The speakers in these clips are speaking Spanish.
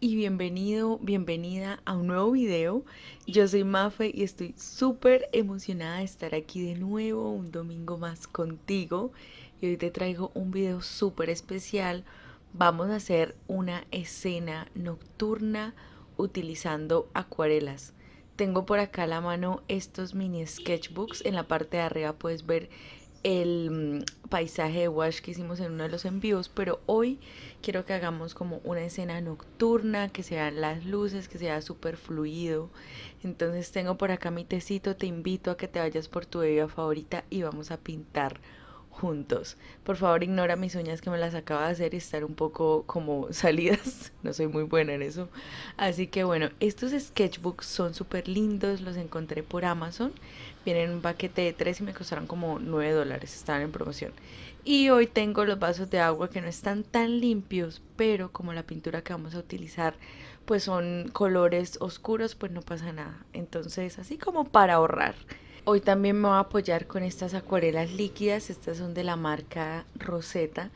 y bienvenido, bienvenida a un nuevo video. Yo soy Mafe y estoy súper emocionada de estar aquí de nuevo un domingo más contigo. Y hoy te traigo un video súper especial. Vamos a hacer una escena nocturna utilizando acuarelas. Tengo por acá a la mano estos mini sketchbooks. En la parte de arriba puedes ver el paisaje de Wash que hicimos en uno de los envíos, pero hoy quiero que hagamos como una escena nocturna, que sean las luces, que sea súper fluido. Entonces tengo por acá mi tecito, te invito a que te vayas por tu bebida favorita y vamos a pintar juntos. Por favor, ignora mis uñas que me las acaba de hacer y estar un poco como salidas. No soy muy buena en eso. Así que bueno, estos sketchbooks son súper lindos. Los encontré por Amazon. Vienen en un paquete de tres y me costaron como 9 dólares. Estaban en promoción. Y hoy tengo los vasos de agua que no están tan limpios, pero como la pintura que vamos a utilizar pues son colores oscuros, pues no pasa nada. Entonces, así como para ahorrar. Hoy también me voy a apoyar con estas acuarelas líquidas, estas son de la marca Rosetta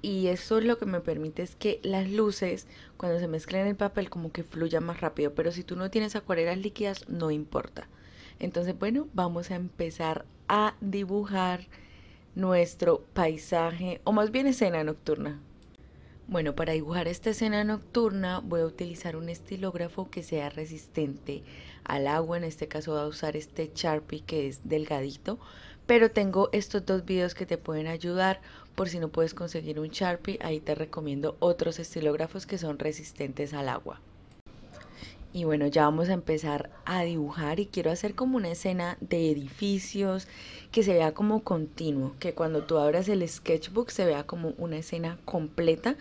y eso lo que me permite es que las luces cuando se mezclan en el papel como que fluya más rápido, pero si tú no tienes acuarelas líquidas no importa. Entonces bueno, vamos a empezar a dibujar nuestro paisaje o más bien escena nocturna. Bueno, para dibujar esta escena nocturna voy a utilizar un estilógrafo que sea resistente al agua. En este caso voy a usar este Sharpie que es delgadito. Pero tengo estos dos videos que te pueden ayudar por si no puedes conseguir un Sharpie. Ahí te recomiendo otros estilógrafos que son resistentes al agua. Y bueno, ya vamos a empezar a dibujar y quiero hacer como una escena de edificios que se vea como continuo, que cuando tú abras el sketchbook se vea como una escena completa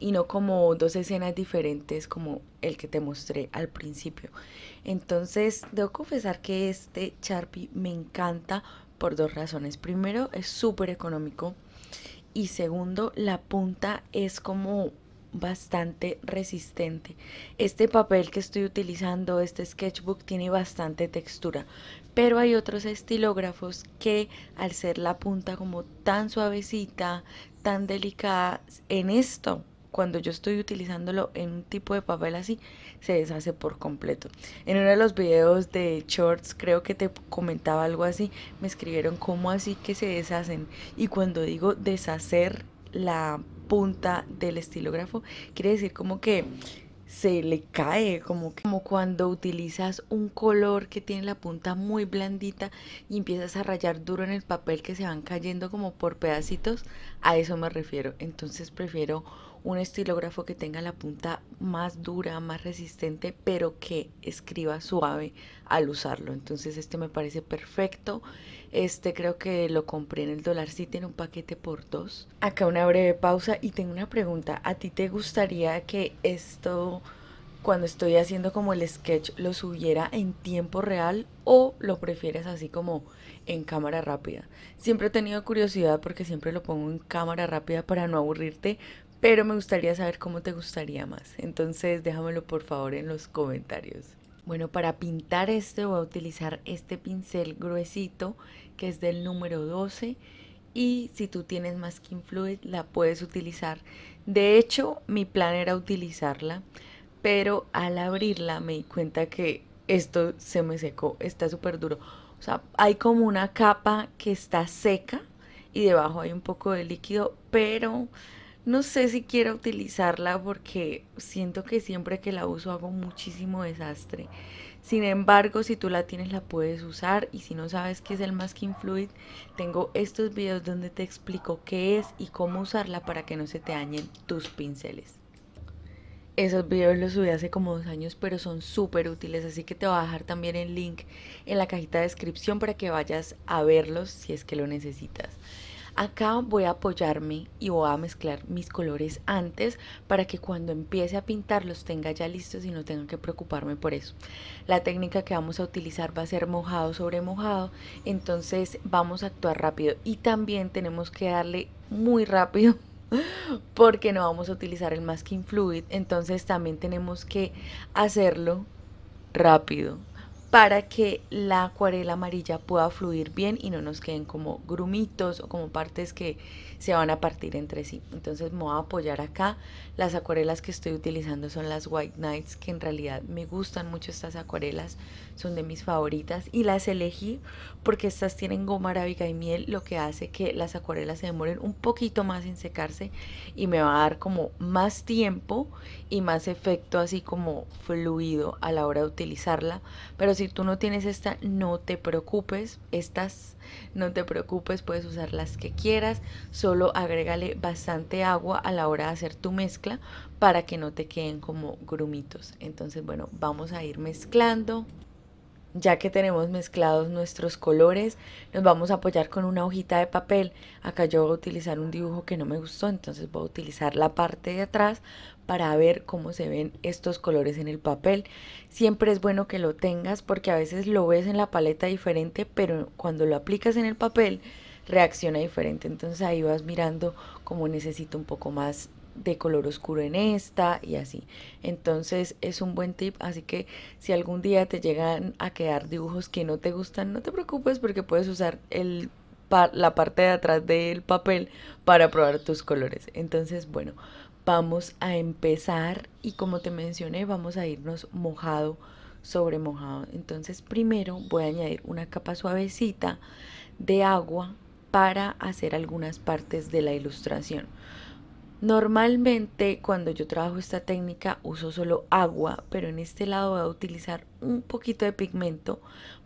y no como dos escenas diferentes como el que te mostré al principio. Entonces, debo confesar que este Sharpie me encanta por dos razones. Primero, es súper económico y segundo, la punta es como bastante resistente. Este papel que estoy utilizando, este sketchbook, tiene bastante textura, pero hay otros estilógrafos que al ser la punta como tan suavecita, tan delicada, en esto cuando yo estoy utilizándolo en un tipo de papel así, se deshace por completo. En uno de los videos de shorts, creo que te comentaba algo así, me escribieron cómo así que se deshacen. Y cuando digo deshacer la punta del estilógrafo, quiere decir como que se le cae, como, que, como cuando utilizas un color que tiene la punta muy blandita y empiezas a rayar duro en el papel que se van cayendo como por pedacitos, a eso me refiero. Entonces prefiero un estilógrafo que tenga la punta más dura, más resistente, pero que escriba suave al usarlo. Entonces este me parece perfecto. Este creo que lo compré en el dólar sí en un paquete por dos. Acá una breve pausa y tengo una pregunta. ¿A ti te gustaría que esto cuando estoy haciendo como el sketch lo subiera en tiempo real o lo prefieres así como en cámara rápida. Siempre he tenido curiosidad porque siempre lo pongo en cámara rápida para no aburrirte, pero me gustaría saber cómo te gustaría más. Entonces déjamelo por favor en los comentarios. Bueno, para pintar este voy a utilizar este pincel gruesito que es del número 12 y si tú tienes más que Fluid la puedes utilizar. De hecho, mi plan era utilizarla pero al abrirla me di cuenta que esto se me secó, está súper duro. O sea, hay como una capa que está seca y debajo hay un poco de líquido, pero no sé si quiero utilizarla porque siento que siempre que la uso hago muchísimo desastre. Sin embargo, si tú la tienes la puedes usar y si no sabes qué es el Masking Fluid, tengo estos videos donde te explico qué es y cómo usarla para que no se te dañen tus pinceles. Esos videos los subí hace como dos años, pero son súper útiles, así que te voy a dejar también el link en la cajita de descripción para que vayas a verlos si es que lo necesitas. Acá voy a apoyarme y voy a mezclar mis colores antes para que cuando empiece a pintar los tenga ya listos y no tenga que preocuparme por eso. La técnica que vamos a utilizar va a ser mojado sobre mojado, entonces vamos a actuar rápido y también tenemos que darle muy rápido porque no vamos a utilizar el masking fluid, entonces también tenemos que hacerlo rápido para que la acuarela amarilla pueda fluir bien y no nos queden como grumitos o como partes que se van a partir entre sí. Entonces me voy a apoyar acá. Las acuarelas que estoy utilizando son las White Nights, que en realidad me gustan mucho estas acuarelas, son de mis favoritas y las elegí porque estas tienen goma arábiga y miel, lo que hace que las acuarelas se demoren un poquito más en secarse y me va a dar como más tiempo y más efecto así como fluido a la hora de utilizarla, pero si tú no tienes esta, no te preocupes, estas no te preocupes, puedes usar las que quieras, solo agrégale bastante agua a la hora de hacer tu mezcla para que no te queden como grumitos. Entonces, bueno, vamos a ir mezclando. Ya que tenemos mezclados nuestros colores, nos vamos a apoyar con una hojita de papel. Acá yo voy a utilizar un dibujo que no me gustó, entonces voy a utilizar la parte de atrás para ver cómo se ven estos colores en el papel. Siempre es bueno que lo tengas porque a veces lo ves en la paleta diferente, pero cuando lo aplicas en el papel reacciona diferente. Entonces ahí vas mirando cómo necesito un poco más de color oscuro en esta y así. Entonces es un buen tip, así que si algún día te llegan a quedar dibujos que no te gustan, no te preocupes porque puedes usar el, la parte de atrás del papel para probar tus colores. Entonces, bueno, vamos a empezar y como te mencioné, vamos a irnos mojado sobre mojado. Entonces, primero voy a añadir una capa suavecita de agua para hacer algunas partes de la ilustración. Normalmente cuando yo trabajo esta técnica uso solo agua, pero en este lado voy a utilizar un poquito de pigmento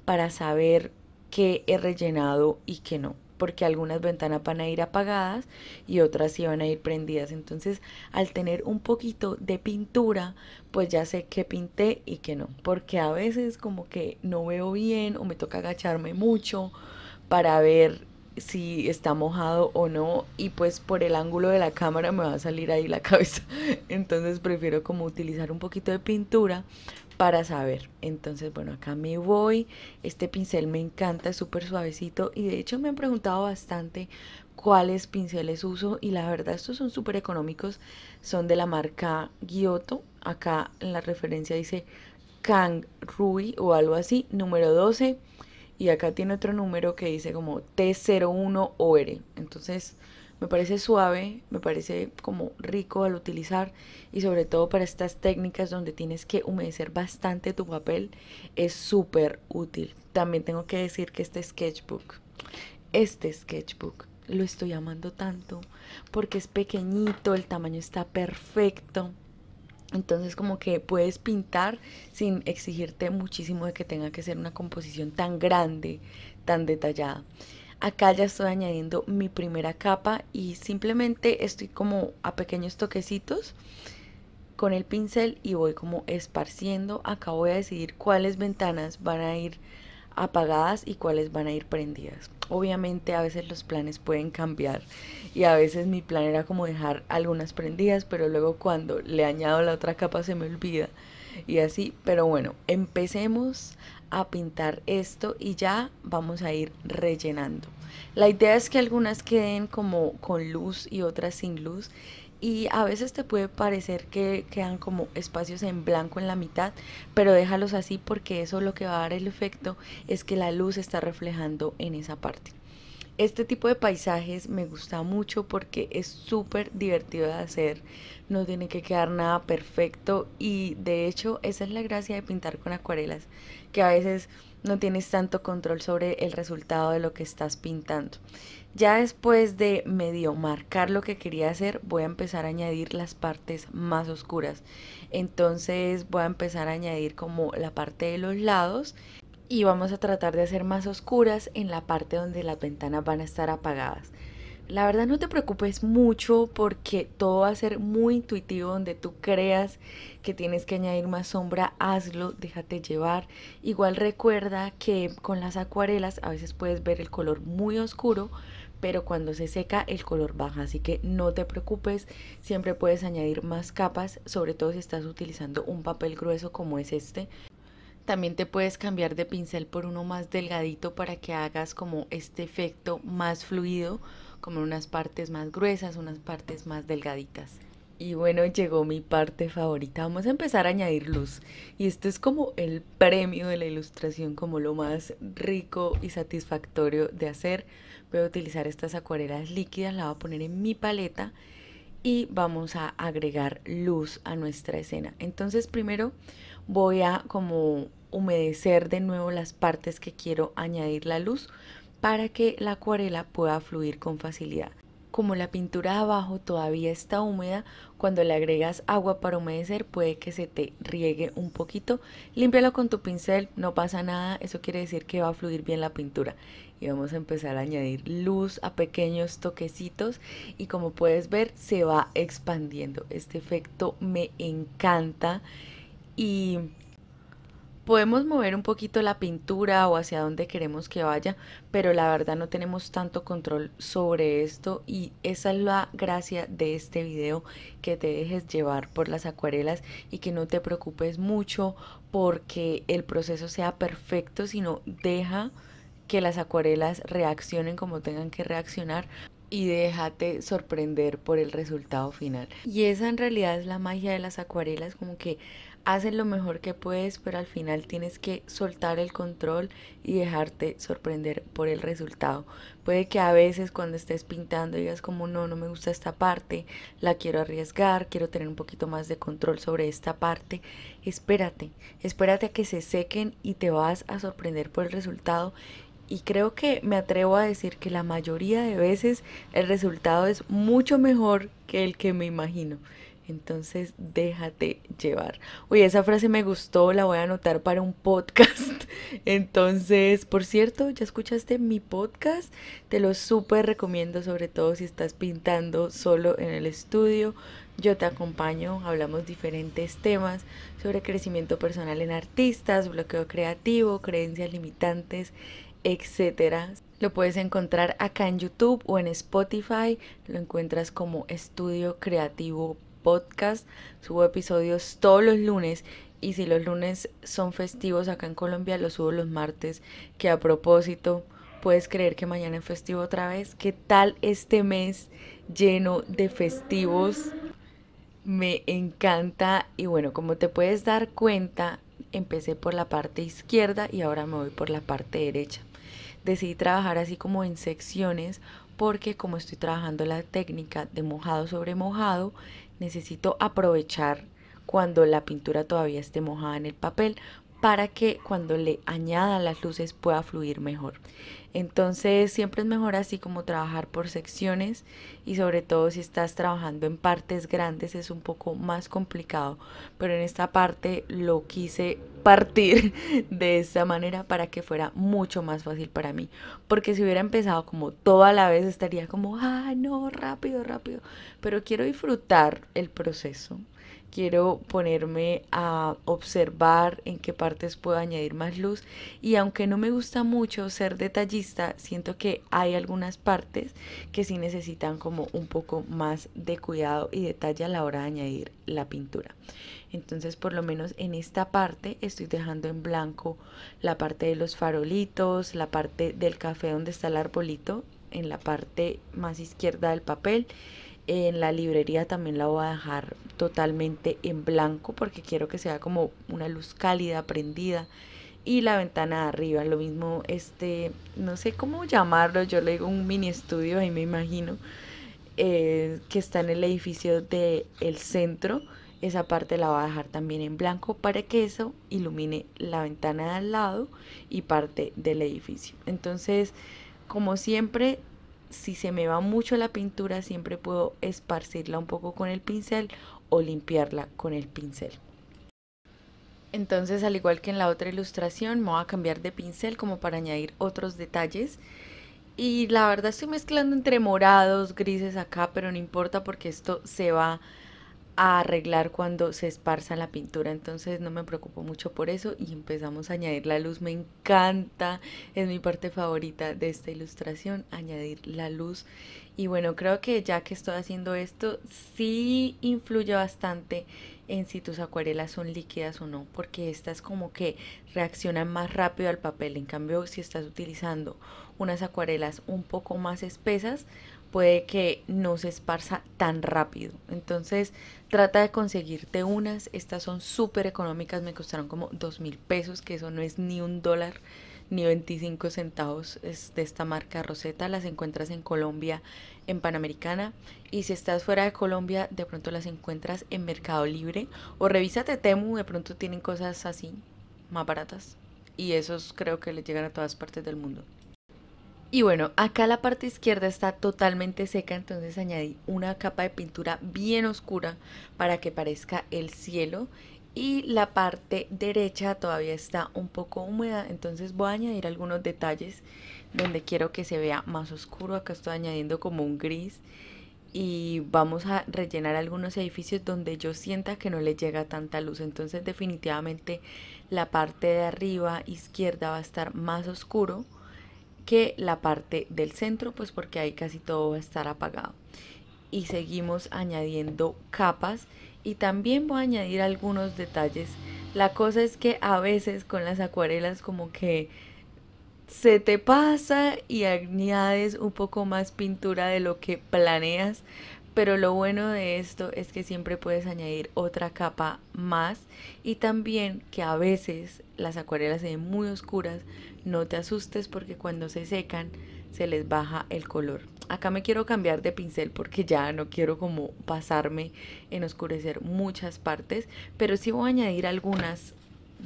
para saber qué he rellenado y qué no, porque algunas ventanas van a ir apagadas y otras sí van a ir prendidas. Entonces al tener un poquito de pintura, pues ya sé qué pinté y qué no, porque a veces como que no veo bien o me toca agacharme mucho para ver si está mojado o no y pues por el ángulo de la cámara me va a salir ahí la cabeza. Entonces prefiero como utilizar un poquito de pintura para saber. Entonces, bueno, acá me voy. Este pincel me encanta, es súper suavecito y de hecho me han preguntado bastante cuáles pinceles uso y la verdad estos son súper económicos. Son de la marca Giotto. Acá en la referencia dice Kang Rui o algo así, número 12 y acá tiene otro número que dice como T01OR. Entonces me parece suave, me parece como rico al utilizar y sobre todo para estas técnicas donde tienes que humedecer bastante tu papel es súper útil. También tengo que decir que este sketchbook, este sketchbook lo estoy amando tanto porque es pequeñito, el tamaño está perfecto entonces como que puedes pintar sin exigirte muchísimo de que tenga que ser una composición tan grande, tan detallada. Acá ya estoy añadiendo mi primera capa y simplemente estoy como a pequeños toquecitos con el pincel y voy como esparciendo. Acá voy a decidir cuáles ventanas van a ir apagadas y cuáles van a ir prendidas. Obviamente a veces los planes pueden cambiar y a veces mi plan era como dejar algunas prendidas, pero luego cuando le añado la otra capa se me olvida y así. Pero bueno, empecemos a pintar esto y ya vamos a ir rellenando. La idea es que algunas queden como con luz y otras sin luz y a veces te puede parecer que quedan como espacios en blanco en la mitad, pero déjalos así porque eso lo que va a dar el efecto es que la luz está reflejando en esa parte. Este tipo de paisajes me gusta mucho porque es súper divertido de hacer, no tiene que quedar nada perfecto y de hecho esa es la gracia de pintar con acuarelas, que a veces no tienes tanto control sobre el resultado de lo que estás pintando. Ya después de medio marcar lo que quería hacer, voy a empezar a añadir las partes más oscuras. Entonces voy a empezar a añadir como la parte de los lados y vamos a tratar de hacer más oscuras en la parte donde las ventanas van a estar apagadas. La verdad no te preocupes mucho porque todo va a ser muy intuitivo donde tú creas que tienes que añadir más sombra, hazlo, déjate llevar. Igual recuerda que con las acuarelas a veces puedes ver el color muy oscuro, pero cuando se seca el color baja, así que no te preocupes, siempre puedes añadir más capas, sobre todo si estás utilizando un papel grueso como es este también te puedes cambiar de pincel por uno más delgadito para que hagas como este efecto más fluido, como unas partes más gruesas, unas partes más delgaditas. Y bueno, llegó mi parte favorita. Vamos a empezar a añadir luz. Y este es como el premio de la ilustración, como lo más rico y satisfactorio de hacer. Voy a utilizar estas acuarelas líquidas, la voy a poner en mi paleta y vamos a agregar luz a nuestra escena. Entonces primero voy a como humedecer de nuevo las partes que quiero añadir la luz para que la acuarela pueda fluir con facilidad. Como la pintura de abajo todavía está húmeda, cuando le agregas agua para humedecer puede que se te riegue un poquito. Límpialo con tu pincel, no pasa nada, eso quiere decir que va a fluir bien la pintura. Y vamos a empezar a añadir luz a pequeños toquecitos y como puedes ver se va expandiendo. Este efecto me encanta y podemos mover un poquito la pintura o hacia donde queremos que vaya, pero la verdad no tenemos tanto control sobre esto y esa es la gracia de este video, que te dejes llevar por las acuarelas y que no te preocupes mucho porque el proceso sea perfecto, sino deja que las acuarelas reaccionen como tengan que reaccionar y déjate sorprender por el resultado final. Y esa en realidad es la magia de las acuarelas, como que haces lo mejor que puedes, pero al final tienes que soltar el control y dejarte sorprender por el resultado. Puede que a veces cuando estés pintando digas como no, no me gusta esta parte, la quiero arriesgar, quiero tener un poquito más de control sobre esta parte. Espérate, espérate a que se sequen y te vas a sorprender por el resultado y creo que me atrevo a decir que la mayoría de veces el resultado es mucho mejor que el que me imagino. Entonces, déjate llevar. Uy, esa frase me gustó, la voy a anotar para un podcast. Entonces, por cierto, ¿ya escuchaste mi podcast? Te lo súper recomiendo, sobre todo si estás pintando solo en el estudio. Yo te acompaño, hablamos diferentes temas sobre crecimiento personal en artistas, bloqueo creativo, creencias limitantes, etc. Lo puedes encontrar acá en YouTube o en Spotify. Lo encuentras como Estudio Creativo podcast, subo episodios todos los lunes y si los lunes son festivos acá en Colombia, los subo los martes, que a propósito, puedes creer que mañana es festivo otra vez. ¿Qué tal este mes lleno de festivos? Me encanta y bueno, como te puedes dar cuenta, empecé por la parte izquierda y ahora me voy por la parte derecha. Decidí trabajar así como en secciones porque como estoy trabajando la técnica de mojado sobre mojado, necesito aprovechar cuando la pintura todavía esté mojada en el papel para que cuando le añada las luces pueda fluir mejor. Entonces siempre es mejor así como trabajar por secciones y sobre todo si estás trabajando en partes grandes es un poco más complicado, pero en esta parte lo quise partir de esta manera para que fuera mucho más fácil para mí, porque si hubiera empezado como toda la vez estaría como, ah, no, rápido, rápido, pero quiero disfrutar el proceso, quiero ponerme a observar en qué partes puedo añadir más luz y aunque no me gusta mucho ser detallista, siento que hay algunas partes que sí necesitan como un poco más de cuidado y detalle a la hora de añadir la pintura. Entonces por lo menos en esta parte estoy dejando en blanco la parte de los farolitos, la parte del café donde está el arbolito, en la parte más izquierda del papel en la librería también la voy a dejar totalmente en blanco porque quiero que sea como una luz cálida, prendida. Y la ventana de arriba, lo mismo, este, no sé cómo llamarlo, yo le digo un mini estudio, ahí me imagino, eh, que está en el edificio del el centro. Esa parte la voy a dejar también en blanco para que eso ilumine la ventana de al lado y parte del edificio. Entonces, como siempre, si se me va mucho la pintura, siempre puedo esparcirla un poco con el pincel o limpiarla con el pincel. Entonces, al igual que en la otra ilustración, me voy a cambiar de pincel como para añadir otros detalles. Y la verdad estoy mezclando entre morados, grises acá, pero no importa porque esto se va a arreglar cuando se esparza la pintura, entonces no me preocupo mucho por eso y empezamos a añadir la luz, me encanta, es mi parte favorita de esta ilustración, añadir la luz y bueno, creo que ya que estoy haciendo esto, sí influye bastante en si tus acuarelas son líquidas o no, porque estas como que reaccionan más rápido al papel, en cambio si estás utilizando unas acuarelas un poco más espesas, puede que no se esparza tan rápido. Entonces trata de conseguirte unas. Estas son súper económicas, me costaron como dos mil pesos, que eso no es ni un dólar ni 25 centavos de esta marca Rosetta. Las encuentras en Colombia, en Panamericana. Y si estás fuera de Colombia, de pronto las encuentras en Mercado Libre. O revísate Temu, de pronto tienen cosas así, más baratas. Y esos creo que les llegan a todas partes del mundo. Y bueno, acá la parte izquierda está totalmente seca, entonces añadí una capa de pintura bien oscura para que parezca el cielo. Y la parte derecha todavía está un poco húmeda, entonces voy a añadir algunos detalles donde quiero que se vea más oscuro. Acá estoy añadiendo como un gris y vamos a rellenar algunos edificios donde yo sienta que no le llega tanta luz. Entonces definitivamente la parte de arriba izquierda va a estar más oscuro que la parte del centro, pues porque ahí casi todo va a estar apagado. Y seguimos añadiendo capas y también voy a añadir algunos detalles. La cosa es que a veces con las acuarelas como que se te pasa y añades un poco más pintura de lo que planeas, pero lo bueno de esto es que siempre puedes añadir otra capa más y también que a veces las acuarelas se ven muy oscuras, no te asustes porque cuando se secan se les baja el color. Acá me quiero cambiar de pincel porque ya no quiero como pasarme en oscurecer muchas partes, pero sí voy a añadir algunas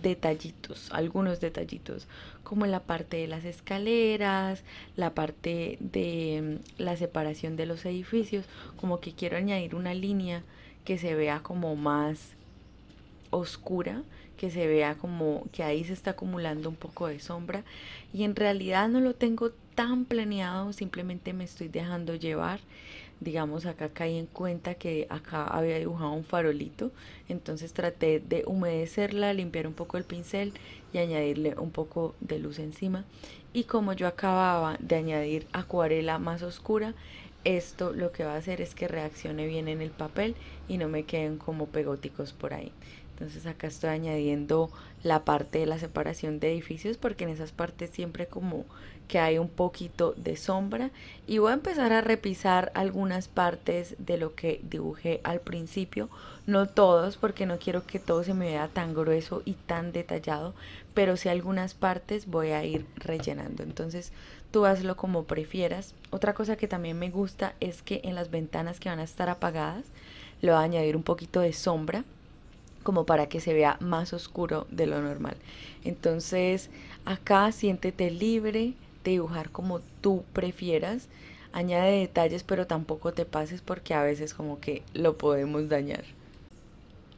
detallitos, algunos detallitos, como la parte de las escaleras, la parte de mm, la separación de los edificios, como que quiero añadir una línea que se vea como más oscura, que se vea como que ahí se está acumulando un poco de sombra y en realidad no lo tengo tan planeado, simplemente me estoy dejando llevar digamos acá caí en cuenta que acá había dibujado un farolito, entonces traté de humedecerla, limpiar un poco el pincel y añadirle un poco de luz encima. Y como yo acababa de añadir acuarela más oscura, esto lo que va a hacer es que reaccione bien en el papel y no me queden como pegóticos por ahí. Entonces acá estoy añadiendo la parte de la separación de edificios porque en esas partes siempre como que hay un poquito de sombra y voy a empezar a repisar algunas partes de lo que dibujé al principio, no todos porque no quiero que todo se me vea tan grueso y tan detallado, pero sí algunas partes voy a ir rellenando, entonces tú hazlo como prefieras. Otra cosa que también me gusta es que en las ventanas que van a estar apagadas le voy a añadir un poquito de sombra como para que se vea más oscuro de lo normal. Entonces acá siéntete libre de dibujar como tú prefieras. Añade detalles pero tampoco te pases porque a veces como que lo podemos dañar.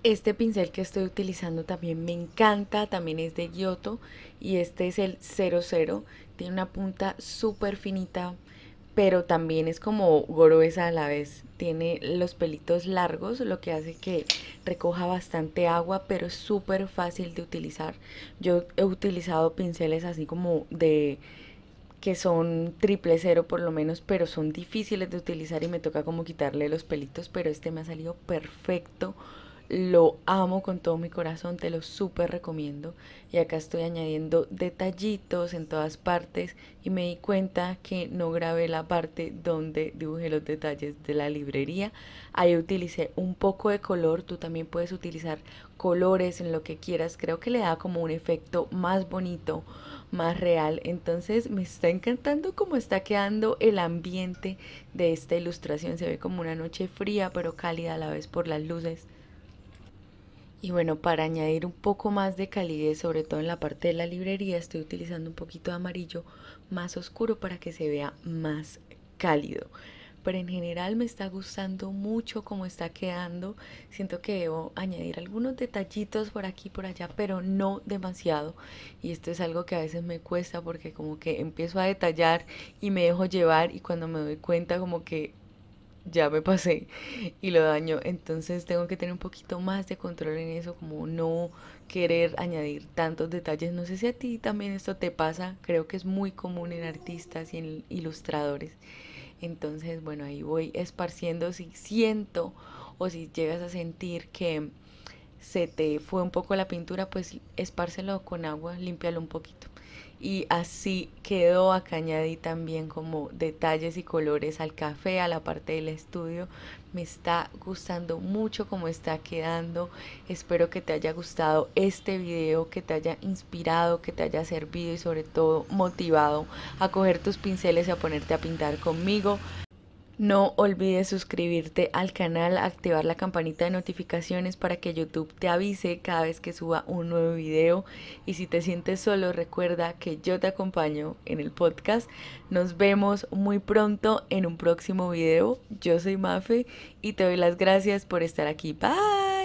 Este pincel que estoy utilizando también me encanta, también es de Giotto y este es el 00. Tiene una punta súper finita, pero también es como gruesa a la vez. Tiene los pelitos largos, lo que hace que recoja bastante agua, pero es súper fácil de utilizar. Yo he utilizado pinceles así como de que son triple cero por lo menos, pero son difíciles de utilizar y me toca como quitarle los pelitos, pero este me ha salido perfecto lo amo con todo mi corazón, te lo súper recomiendo. Y acá estoy añadiendo detallitos en todas partes y me di cuenta que no grabé la parte donde dibujé los detalles de la librería. Ahí utilicé un poco de color, tú también puedes utilizar colores en lo que quieras. Creo que le da como un efecto más bonito, más real. Entonces me está encantando cómo está quedando el ambiente de esta ilustración. Se ve como una noche fría pero cálida a la vez por las luces. Y bueno, para añadir un poco más de calidez, sobre todo en la parte de la librería, estoy utilizando un poquito de amarillo más oscuro para que se vea más cálido. Pero en general me está gustando mucho cómo está quedando. Siento que debo añadir algunos detallitos por aquí y por allá, pero no demasiado. Y esto es algo que a veces me cuesta porque como que empiezo a detallar y me dejo llevar y cuando me doy cuenta como que ya me pasé y lo daño. Entonces tengo que tener un poquito más de control en eso, como no querer añadir tantos detalles. No sé si a ti también esto te pasa, creo que es muy común en artistas y en ilustradores. Entonces, bueno, ahí voy esparciendo si siento o si llegas a sentir que se te fue un poco la pintura, pues espárselo con agua, límpialo un poquito y así quedó acá añadí también como detalles y colores al café, a la parte del estudio. Me está gustando mucho cómo está quedando. Espero que te haya gustado este video, que te haya inspirado, que te haya servido y sobre todo motivado a coger tus pinceles y a ponerte a pintar conmigo. No olvides suscribirte al canal, activar la campanita de notificaciones para que YouTube te avise cada vez que suba un nuevo video. Y si te sientes solo, recuerda que yo te acompaño en el podcast. Nos vemos muy pronto en un próximo video. Yo soy Mafe y te doy las gracias por estar aquí. Bye.